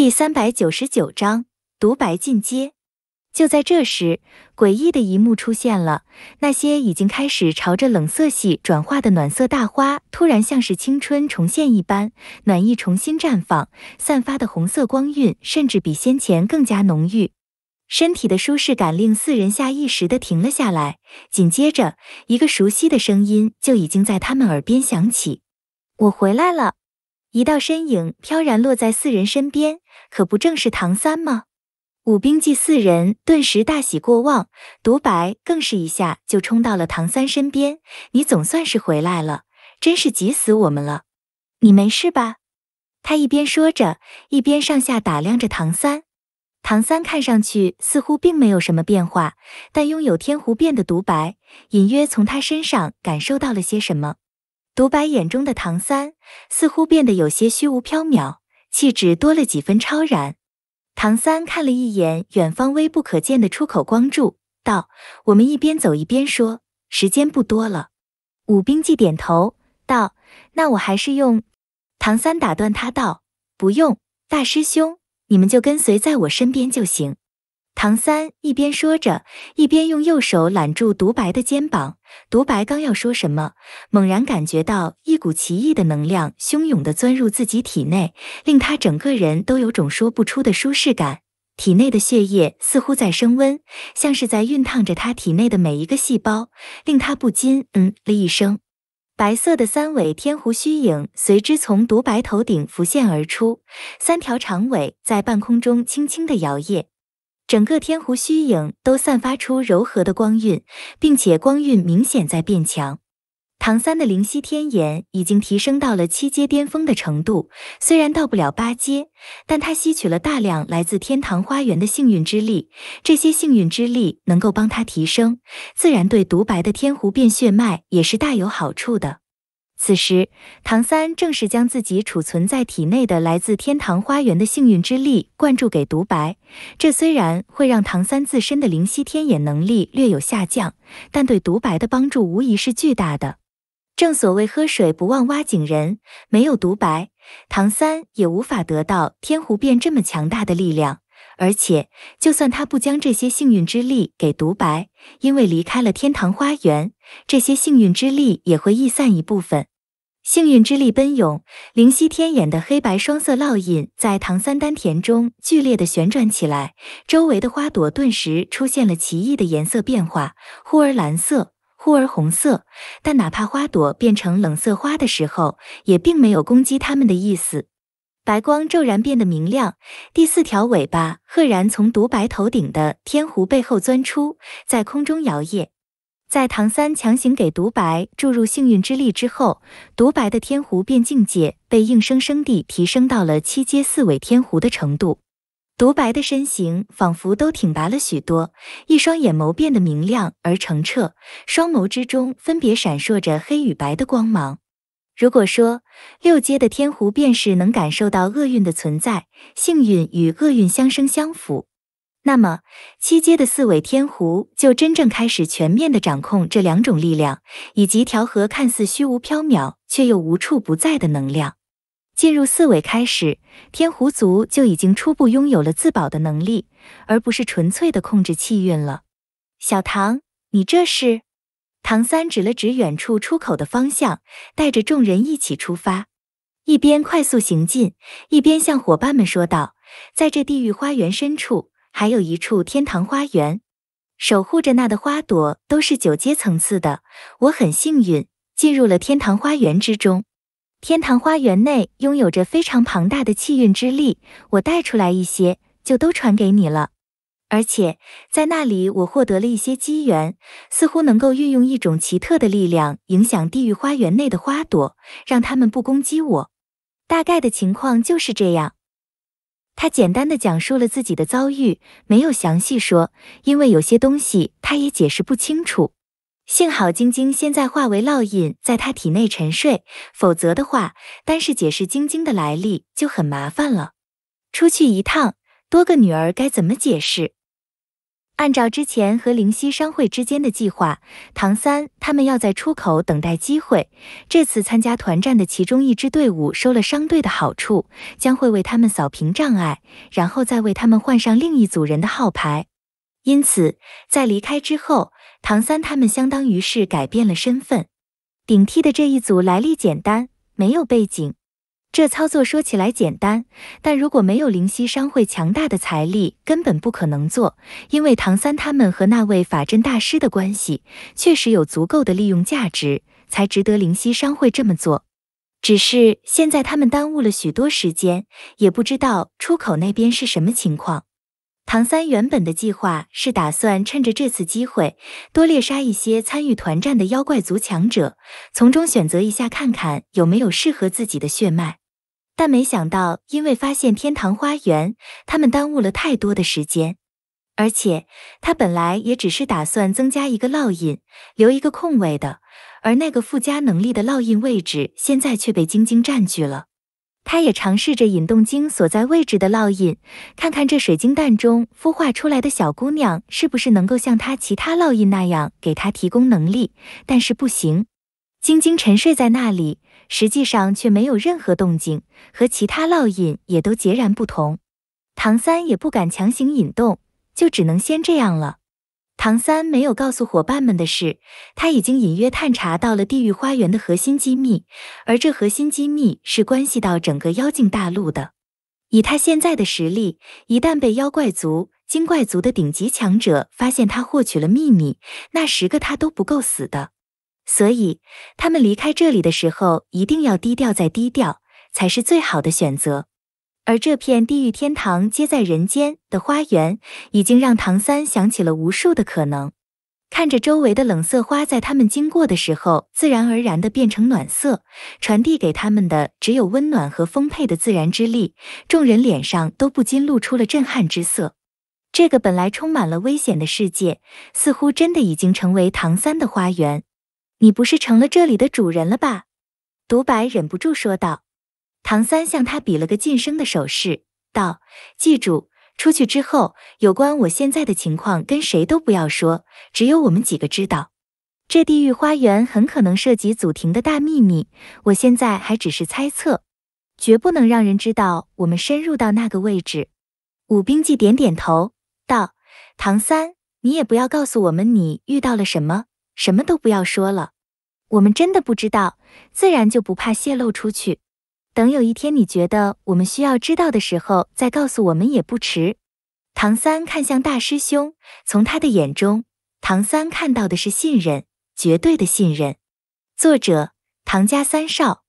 第三百九十九章独白进阶。就在这时，诡异的一幕出现了。那些已经开始朝着冷色系转化的暖色大花，突然像是青春重现一般，暖意重新绽放，散发的红色光晕甚至比先前更加浓郁。身体的舒适感令四人下意识的停了下来。紧接着，一个熟悉的声音就已经在他们耳边响起：“我回来了。”一道身影飘然落在四人身边，可不正是唐三吗？武冰纪四人顿时大喜过望，独白更是一下就冲到了唐三身边。你总算是回来了，真是急死我们了！你没事吧？他一边说着，一边上下打量着唐三。唐三看上去似乎并没有什么变化，但拥有天狐变的独白，隐约从他身上感受到了些什么。独白眼中的唐三似乎变得有些虚无缥缈，气质多了几分超然。唐三看了一眼远方微不可见的出口光柱，道：“我们一边走一边说，时间不多了。”武冰纪点头道：“那我还是用……”唐三打断他道：“不用，大师兄，你们就跟随在我身边就行。”唐三一边说着，一边用右手揽住独白的肩膀。独白刚要说什么，猛然感觉到一股奇异的能量汹涌地钻入自己体内，令他整个人都有种说不出的舒适感。体内的血液似乎在升温，像是在熨烫着他体内的每一个细胞，令他不禁嗯了一声。白色的三尾天狐虚影随之从独白头顶浮现而出，三条长尾在半空中轻轻地摇曳。整个天湖虚影都散发出柔和的光晕，并且光晕明显在变强。唐三的灵犀天眼已经提升到了七阶巅峰的程度，虽然到不了八阶，但他吸取了大量来自天堂花园的幸运之力，这些幸运之力能够帮他提升，自然对独白的天狐变血脉也是大有好处的。此时，唐三正是将自己储存在体内的来自天堂花园的幸运之力灌注给独白。这虽然会让唐三自身的灵犀天眼能力略有下降，但对独白的帮助无疑是巨大的。正所谓喝水不忘挖井人，没有独白，唐三也无法得到天狐变这么强大的力量。而且，就算他不将这些幸运之力给独白，因为离开了天堂花园，这些幸运之力也会溢散一部分。幸运之力奔涌，灵犀天眼的黑白双色烙印在唐三丹田中剧烈的旋转起来，周围的花朵顿时出现了奇异的颜色变化，忽而蓝色，忽而红色。但哪怕花朵变成冷色花的时候，也并没有攻击他们的意思。白光骤然变得明亮，第四条尾巴赫然从独白头顶的天狐背后钻出，在空中摇曳。在唐三强行给独白注入幸运之力之后，独白的天狐变境界被硬生生地提升到了七阶四尾天狐的程度。独白的身形仿佛都挺拔了许多，一双眼眸变得明亮而澄澈，双眸之中分别闪烁着黑与白的光芒。如果说六阶的天狐便是能感受到厄运的存在，幸运与厄运相生相辅。那么，七阶的四尾天狐就真正开始全面的掌控这两种力量，以及调和看似虚无缥缈却又无处不在的能量。进入四尾开始，天狐族就已经初步拥有了自保的能力，而不是纯粹的控制气运了。小唐，你这是？唐三指了指远处出口的方向，带着众人一起出发，一边快速行进，一边向伙伴们说道：“在这地狱花园深处。”还有一处天堂花园，守护着那的花朵都是九阶层次的。我很幸运进入了天堂花园之中。天堂花园内拥有着非常庞大的气运之力，我带出来一些，就都传给你了。而且在那里，我获得了一些机缘，似乎能够运用一种奇特的力量影响地狱花园内的花朵，让它们不攻击我。大概的情况就是这样。他简单的讲述了自己的遭遇，没有详细说，因为有些东西他也解释不清楚。幸好晶晶现在化为烙印，在他体内沉睡，否则的话，单是解释晶晶的来历就很麻烦了。出去一趟，多个女儿该怎么解释？按照之前和灵犀商会之间的计划，唐三他们要在出口等待机会。这次参加团战的其中一支队伍收了商队的好处，将会为他们扫平障碍，然后再为他们换上另一组人的号牌。因此，在离开之后，唐三他们相当于是改变了身份，顶替的这一组来历简单，没有背景。这操作说起来简单，但如果没有灵犀商会强大的财力，根本不可能做。因为唐三他们和那位法阵大师的关系，确实有足够的利用价值，才值得灵犀商会这么做。只是现在他们耽误了许多时间，也不知道出口那边是什么情况。唐三原本的计划是打算趁着这次机会，多猎杀一些参与团战的妖怪族强者，从中选择一下，看看有没有适合自己的血脉。但没想到，因为发现天堂花园，他们耽误了太多的时间。而且，他本来也只是打算增加一个烙印，留一个空位的。而那个附加能力的烙印位置，现在却被晶晶占据了。他也尝试着引动晶所在位置的烙印，看看这水晶蛋中孵化出来的小姑娘是不是能够像她其他烙印那样给她提供能力，但是不行。晶晶沉睡在那里。实际上却没有任何动静，和其他烙印也都截然不同。唐三也不敢强行引动，就只能先这样了。唐三没有告诉伙伴们的是，他已经隐约探查到了地狱花园的核心机密，而这核心机密是关系到整个妖精大陆的。以他现在的实力，一旦被妖怪族、精怪族的顶级强者发现他获取了秘密，那十个他都不够死的。所以，他们离开这里的时候，一定要低调，再低调，才是最好的选择。而这片地狱天堂皆在人间的花园，已经让唐三想起了无数的可能。看着周围的冷色花，在他们经过的时候，自然而然的变成暖色，传递给他们的只有温暖和丰沛的自然之力。众人脸上都不禁露出了震撼之色。这个本来充满了危险的世界，似乎真的已经成为唐三的花园。你不是成了这里的主人了吧？独白忍不住说道。唐三向他比了个晋升的手势，道：“记住，出去之后，有关我现在的情况跟谁都不要说，只有我们几个知道。这地狱花园很可能涉及祖庭的大秘密，我现在还只是猜测，绝不能让人知道我们深入到那个位置。”武冰记点点头，道：“唐三，你也不要告诉我们你遇到了什么。”什么都不要说了，我们真的不知道，自然就不怕泄露出去。等有一天你觉得我们需要知道的时候，再告诉我们也不迟。唐三看向大师兄，从他的眼中，唐三看到的是信任，绝对的信任。作者：唐家三少。